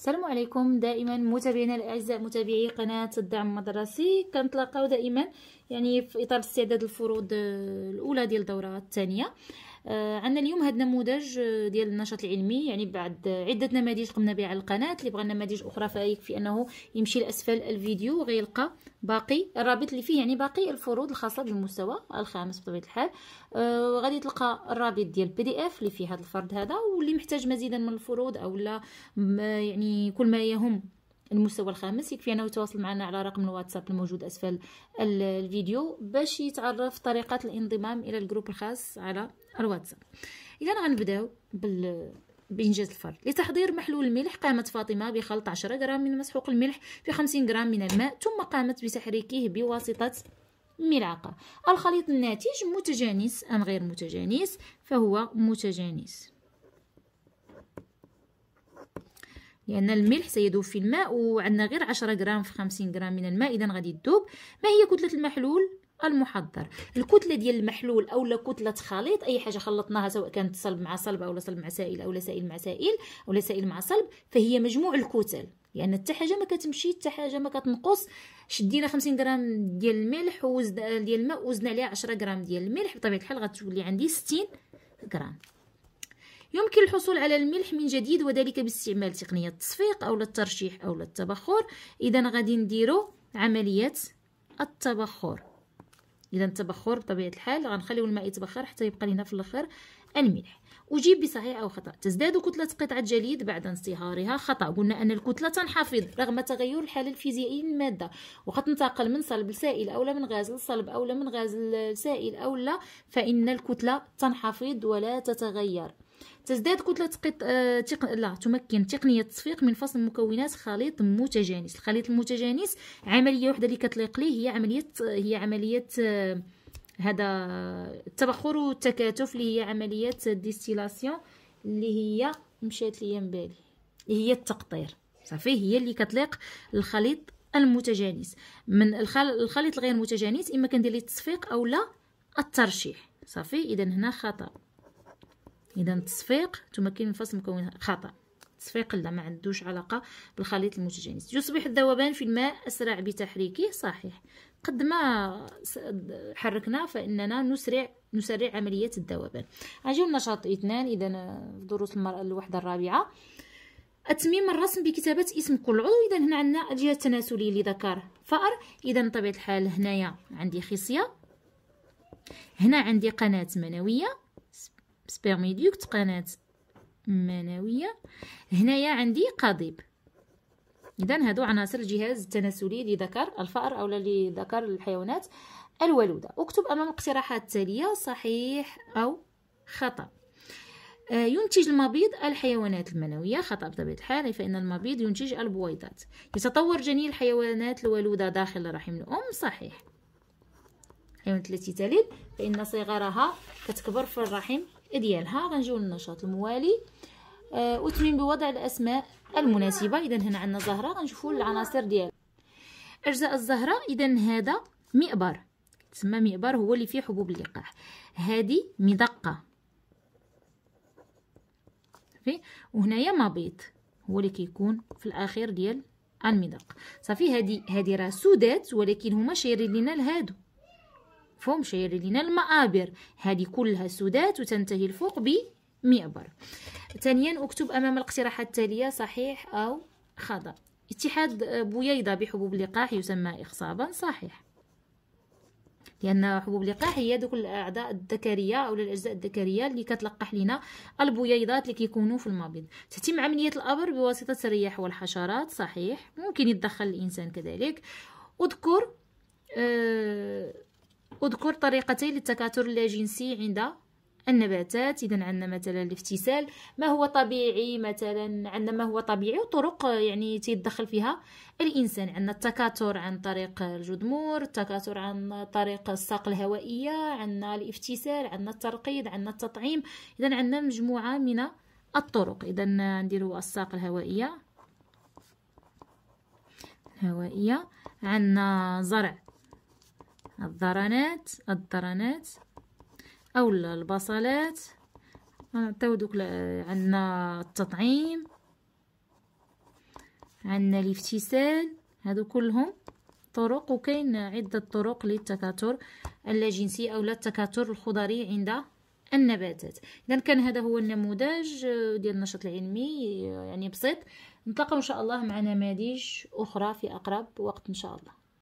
السلام عليكم دائما متابعينا الاعزاء متابعي قناه الدعم المدرسي كنتلاقاو دائما يعني في اطار استعداد الفروض الاولى ديال الدوره الثانيه آه، عندنا اليوم هذا النموذج آه، ديال النشاط العلمي يعني بعد عده نماذج قمنا بها على القناه اللي بغى نماذج اخرى فيكفي انه يمشي لاسفل الفيديو غيلقى باقي الرابط اللي فيه يعني باقي الفروض الخاصه بالمستوى الخامس بطبيعه الحال وغادي آه، تلقى الرابط ديال البي دي اف اللي فيه هذا الفرد هذا واللي محتاج مزيدا من الفروض اولا يعني كل ما يهم المستوى الخامس يكفي انه يتواصل معنا على رقم الواتساب الموجود اسفل الفيديو باش يتعرف طريقه الانضمام الى الجروب الخاص على الواتساب اذا غنبداو بال بإنجاز الفرد لتحضير محلول الملح قامت فاطمة بخلط 10 غرام من مسحوق الملح في 50 غرام من الماء ثم قامت بتحريكه بواسطة ملعقة الخليط الناتج متجانس أم غير متجانس فهو متجانس لأن الملح سيذوب في الماء وعندنا غير 10 غرام في 50 غرام من الماء إذا غادي يذوب ما هي كتلة المحلول المحضر الكتله ديال المحلول اولا كتله خليط اي حاجه خلطناها سواء كانت صلب مع صلب اولا صلب مع سائل اولا سائل مع سائل اولا سائل مع صلب فهي مجموع الكتل لان يعني حتى حاجه ما كتمشي حتى حاجه ما كتنقص شدينا 50 غرام ديال الملح وزدنا ديال الماء وزدنا عليها 10 غرام ديال الملح بطبيعه الحال غتولي عندي 60 غرام يمكن الحصول على الملح من جديد وذلك باستعمال تقنية التصفيق أو الترشيح أو التبخر إذا غادي نديرو عملية التبخر إذا التبخر بطبيعة الحال غنخليو الماء يتبخر حتى يبقى لنا في الآخر الملح أجيب بصحيح أو خطأ تزداد كتلة قطعة جليد بعد انصهارها خطأ قلنا أن الكتلة تنحفظ رغم تغير الحالة الفيزيائية للمادة تنتقل من صلب لسائل أو من غاز لصلب أو من غاز لسائل أو لا فإن الكتلة تنحفظ ولا تتغير تزداد كتلة قط... آه... تق... لا تمكن تقنية التصفيق من فصل مكونات خليط متجانس الخليط المتجانس عملية واحدة اللي كتليق ليه هي عملية هي عملية آه... هذا آه، التبخر والتكاتف اللي هي عملية ديستيلاسيون اللي هي مشات ليا من بالي هي التقطير صافي هي اللي كتليق الخليط المتجانس من الخليط الغير متجانس اما كندير ليه التصفيق اولا الترشيح صافي اذا هنا خطا اذا التصفيق من فصل مكون خطا التصفيق لا ما عندوش علاقه بالخليط المتجانس يصبح الذوبان في الماء اسرع بتحريكه صحيح قد ما حركنا فاننا نسرع نسرع عمليه الذوبان اجيو النشاط اثنان اذا في دروس الوحده الرابعه اتميم الرسم بكتابه اسم كل عضو اذا هنا عندنا الجهه التناسليه لذكر فأر اذا بطبيعه الحال هنايا عندي خصيه هنا عندي قناه منويه سبيرميديوكت قناة منوية هنايا عندي قضيب اذا هادو عناصر الجهاز التناسلي لذكر الفأر اولا لذكر الحيوانات الولودة اكتب امام الاقتراحات التالية صحيح او خطأ آه، ينتج المبيض الحيوانات المنوية خطأ بطبيعة الحال فإن المبيض ينتج البويضات يتطور جنين الحيوانات الولودة داخل رحم الأم صحيح الحيوانات التي تلد فإن صغرها كتكبر في الرحم ديالها غنجيو للنشاط الموالي آه وتمين بوضع الأسماء المناسبة إذا هنا عندنا زهرة غنشوفوا العناصر ديالها أجزاء الزهرة إذا هذا مئبر تسمى مئبر هو اللي فيه حبوب اللقاح هذه مدقة صافي وهنايا مبيض هو اللي كيكون في الأخير ديال المدق صافي هذه هذه راه سودات ولكن هما شايرين لينا لهادو مفهوم شاير لينا المآبر هذه كلها سدات وتنتهي الفوق بمئبر ثانيا اكتب امام الاقتراحات التاليه صحيح او خطا اتحاد بويضة بحبوب اللقاح يسمى إخصابا صحيح لأن حبوب اللقاح هي دوك الأعضاء الذكرية أو الأجزاء الذكرية اللي كتلقح لنا البويضات اللي كيكونوا في المبيض تتم عملية الأبر بواسطة الرياح والحشرات صحيح ممكن يتدخل الإنسان كذلك اذكر اذكر طريقتين للتكاثر اللاجنسي عند النباتات اذا عندنا مثلا الافتسال ما هو طبيعي مثلا عندنا ما هو طبيعي وطرق يعني تيدخل فيها الانسان عندنا التكاثر عن طريق الجذمور التكاثر عن طريق الساق الهوائيه عندنا الافتسال عندنا الترقيد عندنا التطعيم اذا عندنا مجموعه من الطرق اذا نديروا الساق الهوائيه الهوائيه عندنا زرع الذرنات الذرنات او البصلات نعطيو دوك عندنا التطعيم عندنا الافتسال هادو كلهم طرق وكاين عدة طرق للتكاثر اللاجنسي او التكاثر الخضري عند النباتات اذا كان هذا هو النموذج آه، ديال النشاط العلمي آه، يعني بسيط نتلاقاو ان شاء الله مع نماذج اخرى في اقرب وقت ان شاء الله